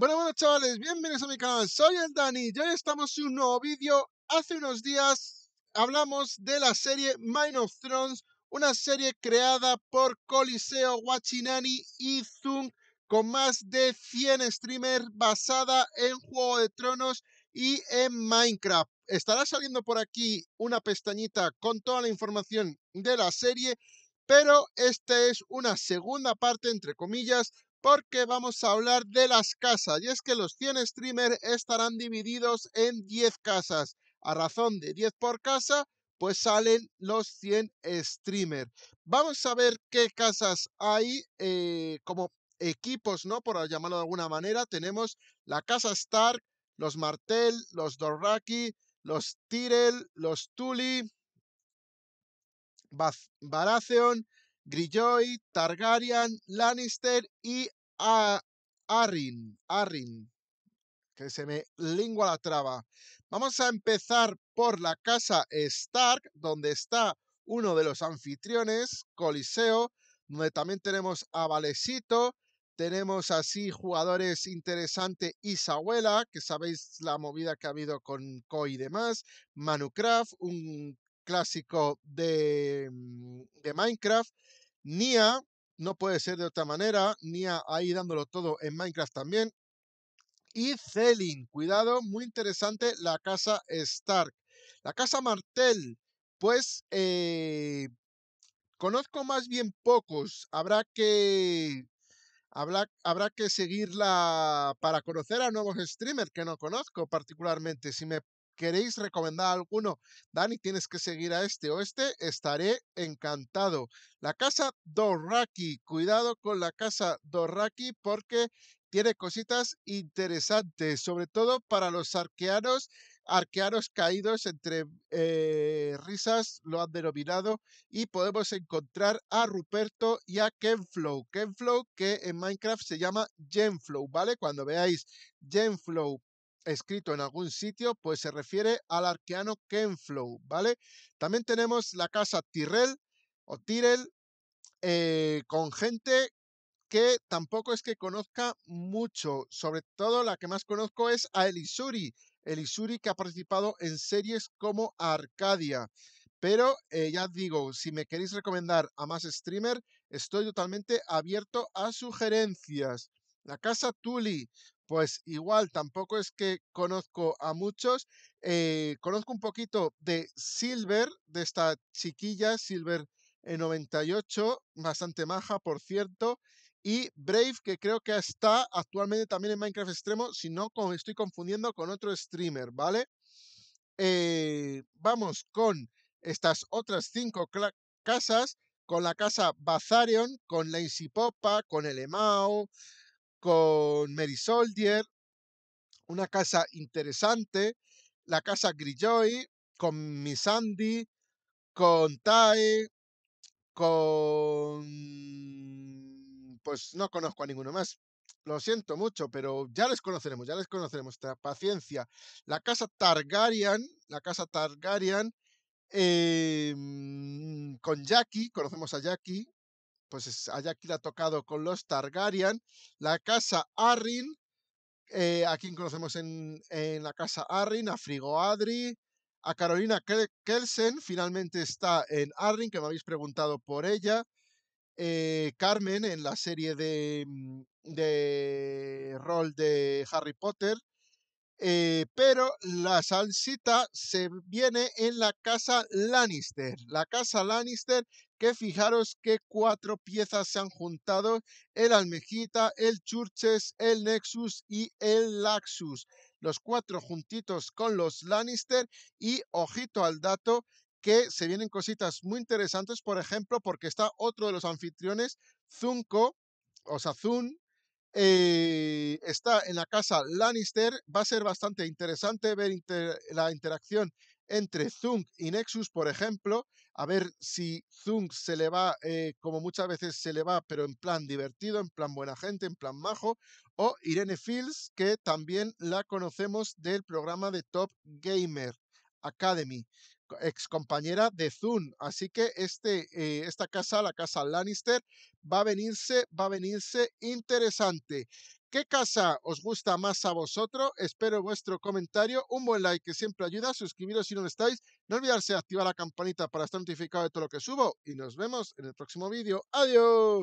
Bueno, bueno, chavales, bienvenidos a mi canal. Soy el Dani y hoy estamos en un nuevo vídeo. Hace unos días hablamos de la serie Mine of Thrones, una serie creada por Coliseo, Wachinani y Zung, con más de 100 streamers basada en Juego de Tronos y en Minecraft. Estará saliendo por aquí una pestañita con toda la información de la serie, pero esta es una segunda parte, entre comillas, porque vamos a hablar de las casas. Y es que los 100 streamers estarán divididos en 10 casas. A razón de 10 por casa, pues salen los 100 streamers. Vamos a ver qué casas hay eh, como equipos, ¿no? Por llamarlo de alguna manera. Tenemos la casa Stark, los Martel, los Dorraki, los Tyrell, los Tully, Baratheon, Grilloy, Targaryen, Lannister y Arryn. Que se me lingua la traba. Vamos a empezar por la casa Stark, donde está uno de los anfitriones, Coliseo, donde también tenemos a Valesito, tenemos así jugadores interesantes, Isabuela, que sabéis la movida que ha habido con Koi y demás, Manucraft, un clásico mm, de, Minecraft. Nia, no puede ser de otra manera. Nia ahí dándolo todo en Minecraft también. Y Celin, cuidado, muy interesante, la casa Stark. La casa Martel, pues eh, conozco más bien pocos. Habrá que Habrá, habrá, que seguirla para conocer a nuevos streamers que no conozco particularmente. Si me queréis recomendar alguno, Dani, tienes que seguir a este o este, estaré encantado. La casa Dorraki, cuidado con la casa Doraki porque tiene cositas interesantes, sobre todo para los arqueanos, arqueanos caídos entre eh, risas, lo han denominado, y podemos encontrar a Ruperto y a Kenflow. Kenflow que en Minecraft se llama Genflow, ¿vale? Cuando veáis Genflow escrito en algún sitio, pues se refiere al arqueano Kenflow, ¿vale? También tenemos la casa Tyrell o Tyrell eh, con gente que tampoco es que conozca mucho, sobre todo la que más conozco es a Elisuri, Elisuri que ha participado en series como Arcadia. Pero eh, ya digo, si me queréis recomendar a más streamer, estoy totalmente abierto a sugerencias. La casa Tuli, pues igual tampoco es que conozco a muchos. Eh, conozco un poquito de Silver, de esta chiquilla, Silver 98, eh, bastante maja, por cierto. Y Brave, que creo que está actualmente también en Minecraft Extremo, si no me estoy confundiendo con otro streamer, ¿vale? Eh, vamos con estas otras cinco casas, con la casa Bazarion, con la Popa, con el Emao, con Mary Soldier, una casa interesante, la casa Grilloy, con Miss Andy, con Tae, con... Pues no conozco a ninguno más. Lo siento mucho, pero ya les conoceremos, ya les conoceremos. Paciencia. La casa Targaryen, la casa Targaryen, em, con Jackie, conocemos a Jackie, pues allá aquí la ha tocado con los Targaryen, la casa Arryn, eh, a quien conocemos en, la casa Arryn, a Frigo Adri, a Carolina Kelsen, finalmente está en Arryn, que me habéis preguntado por ella, eh, Carmen en la serie de, mm, de rol de Harry Potter, eh, pero la salsita se viene en la casa Lannister. La casa Lannister, que fijaros que cuatro piezas se han juntado: el Almejita, el Churches, el Nexus y el Laxus. Los cuatro juntitos con los Lannister y ojito al dato que se vienen cositas muy interesantes, por ejemplo, porque está otro de los anfitriones, Zunko, o sea, Zun, eh, está en la casa Lannister. Va a ser bastante interesante ver la interacción entre Zung y Nexus, por ejemplo, a ver si Zung se le va, eh, como muchas veces se le va, pero en plan divertido, en plan buena gente, en plan majo, o Irene Fields, que también la conocemos del programa de Top Gamer Academy ex compañera de Zoom, Así que este, eh, esta casa, la casa Lannister, va a venirse, va a venirse interesante. ¿Qué casa os gusta más a vosotros? Espero vuestro comentario, un buen like que siempre ayuda, suscribiros si no lo estáis, no olvidarse de activar la campanita para estar notificado de todo lo que subo y nos vemos en el próximo vídeo. ¡Adiós!